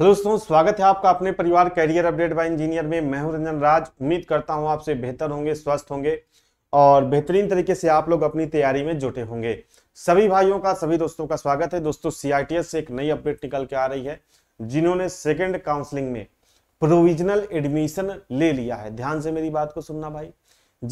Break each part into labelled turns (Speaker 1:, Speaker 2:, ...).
Speaker 1: hello दोस्तों स्वागत है आपका अपने परिवार कैरियर अपडेट बाय इंजीनियर में मैं हूं रंजन राज उम्मीद करता हूं आपसे बेहतर होंगे स्वस्थ होंगे और बेहतरीन तरीके से आप लोग अपनी तैयारी में जुटे होंगे सभी भाइयों का सभी दोस्तों का स्वागत है दोस्तों सी से एक नई अपडेट निकल के आ रही है जिन्होंने सेकेंड काउंसलिंग में प्रोविजनल एडमिशन ले लिया है ध्यान से मेरी बात को सुनना भाई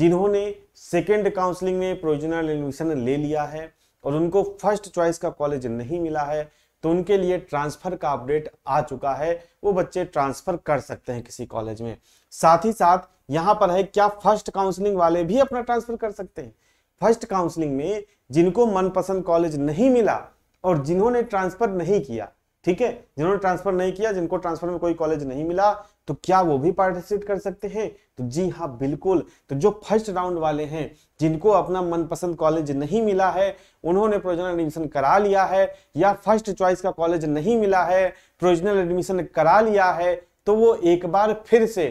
Speaker 1: जिन्होंने सेकेंड काउंसलिंग में प्रोविजनल एडमिशन ले लिया है और उनको फर्स्ट चॉइस का कॉलेज नहीं मिला है तो उनके लिए ट्रांसफर का अपडेट आ चुका है वो बच्चे ट्रांसफर कर सकते हैं किसी कॉलेज में साथ ही साथ यहाँ पर है क्या फर्स्ट काउंसलिंग वाले भी अपना ट्रांसफर कर सकते हैं फर्स्ट काउंसलिंग में जिनको मनपसंद कॉलेज नहीं मिला और जिन्होंने ट्रांसफर नहीं किया ठीक है जिन्होंने ट्रांसफर नहीं किया जिनको ट्रांसफर में कोई कॉलेज नहीं मिला तो क्या वो भी पार्टिसिपेट कर सकते हैं तो जी हाँ बिल्कुल तो जो फर्स्ट राउंड वाले हैं जिनको अपना मनपसंद कॉलेज नहीं मिला है उन्होंने प्रोजनल एडमिशन करा लिया है या फर्स्ट चॉइस का कॉलेज नहीं मिला है प्रोजनल एडमिशन करा लिया है तो वो एक बार फिर से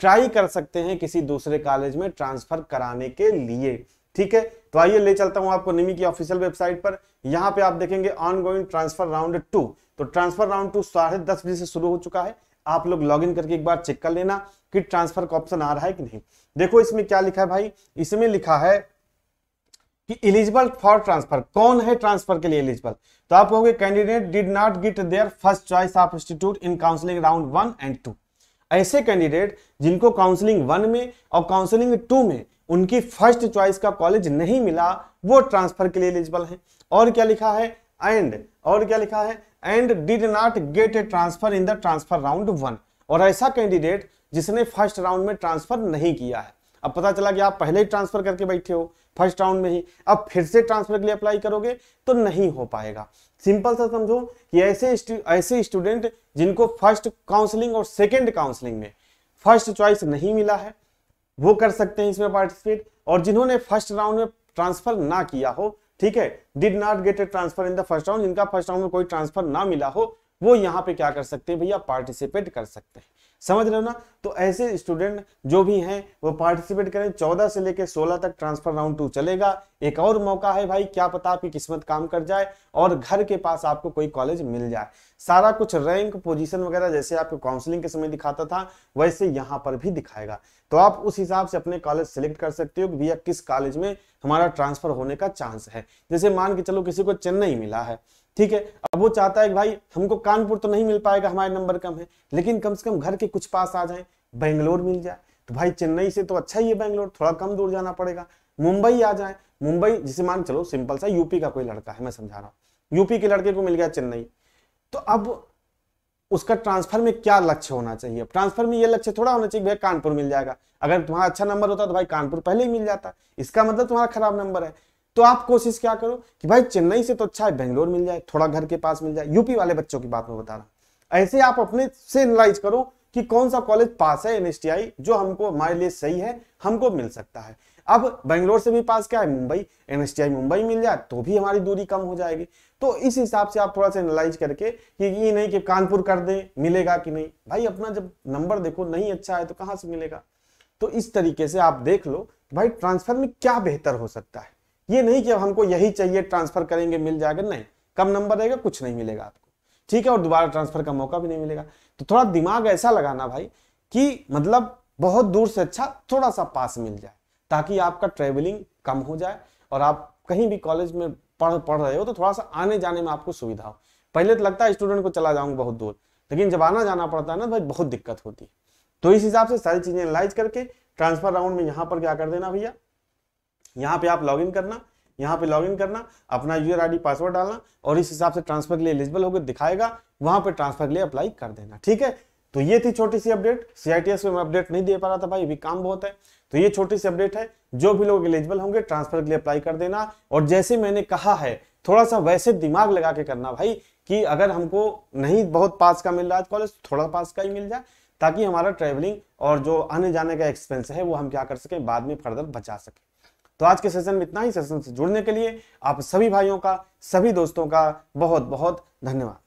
Speaker 1: ट्राई कर सकते हैं किसी दूसरे कॉलेज में ट्रांसफर कराने के लिए ठीक है तो आइए ले चलता हूं आपको निमी की ऑफिशियल वेबसाइट पर यहां पे आप देखेंगे ongoing transfer round two तो ट्रांसफर राउंड टू साढ़े दस बजे से शुरू हो चुका है आप लोग लॉगिन करके एक बार चेक कर लेना कि ट्रांसफर का ऑप्शन आ रहा है कि नहीं देखो इसमें क्या लिखा है भाई इसमें लिखा है कि एलिजिबल फॉर ट्रांसफर कौन है ट्रांसफर के लिए एलिजिबल तो आप कहोगे candidate did not get their first choice of institute in counselling round one and two ऐसे कैंडिडेट जिनको काउंसलिंग वन में और काउंसलिंग टू में उनकी फर्स्ट चॉइस का कॉलेज नहीं मिला वो ट्रांसफर के लिए एलिजिबल है और क्या लिखा है एंड और क्या लिखा है and did not get a transfer in the transfer round one और ऐसा कैंडिडेट जिसने फर्स्ट राउंड में ट्रांसफर नहीं किया है अब पता चला कि आप पहले ही ट्रांसफर करके बैठे हो फर्स्ट राउंड में ही अब फिर से ट्रांसफर के लिए अप्लाई करोगे तो नहीं हो पाएगा सिंपल सा समझो कि ऐसे ऐसे स्टूडेंट जिनको फर्स्ट काउंसलिंग और सेकेंड काउंसलिंग में फर्स्ट चॉइस नहीं मिला है वो कर सकते हैं इसमें पार्टिसिपेट और जिन्होंने फर्स्ट राउंड में ट्रांसफर ना किया हो ठीक है did not get a transfer in the first round जिनका फर्स्ट राउंड में कोई ट्रांसफर ना मिला हो वो यहाँ पे क्या कर सकते हैं भैया पार्टिसिपेट कर सकते हैं समझ रहे हो ना तो ऐसे स्टूडेंट जो भी हैं वो पार्टिसिपेट करें चौदह से लेकर सोलह तक ट्रांसफर राउंड टू चलेगा एक और मौका है भाई क्या पता आपकी किस्मत काम कर जाए और घर के पास आपको कोई कॉलेज मिल जाए सारा कुछ रैंक पोजीशन वगैरह जैसे आपको काउंसलिंग के समय दिखाता था वैसे यहाँ पर भी दिखाएगा तो आप उस हिसाब से अपने कॉलेज सेलेक्ट कर सकते हो कि भैया किस कॉलेज में हमारा ट्रांसफर होने का चांस है जैसे मान के चलो किसी को चेन्नई मिला है ठीक है अब वो चाहता है कि भाई हमको कानपुर तो नहीं मिल पाएगा हमारे नंबर कम है लेकिन कम से कम घर के कुछ पास आ जाए बेंगलोर मिल जाए तो भाई चेन्नई से तो अच्छा ही है बेंगलोर थोड़ा कम दूर जाना पड़ेगा मुंबई आ जाए मुंबई जिसे मान चलो सिंपल सा यूपी का कोई लड़का है मैं समझा रहा हूँ यूपी के लड़के को मिल गया चेन्नई तो अब उसका ट्रांसफर में क्या लक्ष्य होना चाहिए ट्रांसफर में ये लक्ष्य थोड़ा होना चाहिए भैया कानपुर मिल जाएगा अगर तुम्हारा अच्छा नंबर होता तो भाई कानपुर पहले ही मिल जाता इसका मतलब तुम्हारा खराब नंबर है तो आप कोशिश क्या करो कि भाई चेन्नई से तो अच्छा है बेंगलोर मिल जाए थोड़ा घर के पास मिल जाए यूपी वाले बच्चों की बात में बता रहा हूँ ऐसे आप अपने से एनालाइज करो कि कौन सा कॉलेज पास है एनएसटीआई जो हमको हमारे लिए सही है हमको मिल सकता है अब बेंगलोर से भी पास क्या है मुंबई एनएसटीआई मुंबई मिल जाए तो भी हमारी दूरी कम हो जाएगी तो इस हिसाब से आप थोड़ा सा एनालाइज करके कि ये नहीं कि कानपुर कर दे मिलेगा कि नहीं भाई अपना जब नंबर देखो नहीं अच्छा है तो कहाँ से मिलेगा तो इस तरीके से आप देख लो भाई ट्रांसफर में क्या बेहतर हो सकता है ये नहीं कि अब हमको यही चाहिए ट्रांसफर करेंगे मिल जाएगा नहीं कम नंबर रहेगा कुछ नहीं मिलेगा आपको ठीक है और दोबारा ट्रांसफर का मौका भी नहीं मिलेगा तो थोड़ा दिमाग ऐसा लगाना भाई कि मतलब बहुत दूर से अच्छा थोड़ा सा पास मिल जाए ताकि आपका ट्रेवलिंग कम हो जाए और आप कहीं भी कॉलेज में पढ़ पढ़ रहे हो तो थोड़ा सा आने जाने में आपको सुविधा हो पहले तो लगता है स्टूडेंट को चला जाऊंगा बहुत दूर लेकिन जब आना जाना पड़ता है ना तो भाई बहुत दिक्कत होती है तो इस हिसाब से सारी चीजें एनालाइज करके ट्रांसफर राउंड में यहाँ पर क्या कर देना भैया यहाँ पे आप लॉग इन करना यहाँ पे लॉगिन करना अपना यूजर आई पासवर्ड डालना और इस हिसाब से ट्रांसफर के लिए एलिजिबल होकर दिखाएगा वहां पे ट्रांसफर के लिए अप्लाई कर देना ठीक है तो ये थी छोटी सी अपडेट सीआईटीएस में मैं अपडेट नहीं दे पा रहा था भाई अभी काम बहुत है तो ये छोटी सी अपडेट है जो भी लोग एलिजिबल होंगे ट्रांसफर के लिए अप्लाई कर देना और जैसे मैंने कहा है थोड़ा सा वैसे दिमाग लगा के करना भाई कि अगर हमको नहीं बहुत पास का मिल रहा है कॉलेज थोड़ा पास का ही मिल जाए ताकि हमारा ट्रेवलिंग और जो आने जाने का एक्सपेंस है वो हम क्या कर सकें बाद में फर्दर बचा सकें तो आज के सेशन में इतना ही सेशन से जुड़ने के लिए आप सभी भाइयों का सभी दोस्तों का बहुत बहुत धन्यवाद